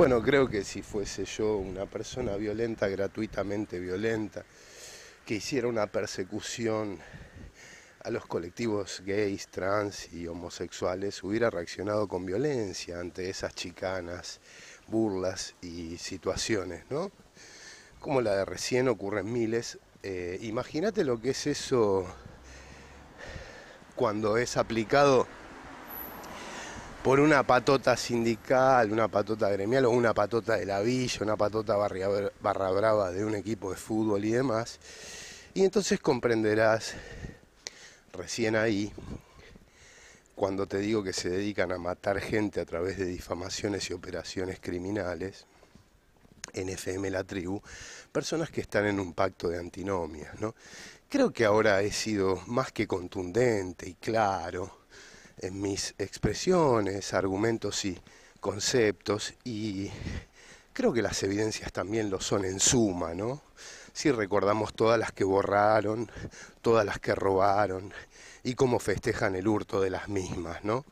Bueno, creo que si fuese yo una persona violenta, gratuitamente violenta, que hiciera una persecución a los colectivos gays, trans y homosexuales, hubiera reaccionado con violencia ante esas chicanas, burlas y situaciones, ¿no? Como la de recién ocurren miles. Eh, imagínate lo que es eso cuando es aplicado por una patota sindical, una patota gremial o una patota de la villa, una patota barra brava de un equipo de fútbol y demás. Y entonces comprenderás recién ahí, cuando te digo que se dedican a matar gente a través de difamaciones y operaciones criminales, en FM La Tribu, personas que están en un pacto de antinomias. ¿no? Creo que ahora he sido más que contundente y claro en mis expresiones, argumentos y conceptos y creo que las evidencias también lo son en suma, ¿no? Si recordamos todas las que borraron, todas las que robaron y cómo festejan el hurto de las mismas, ¿no?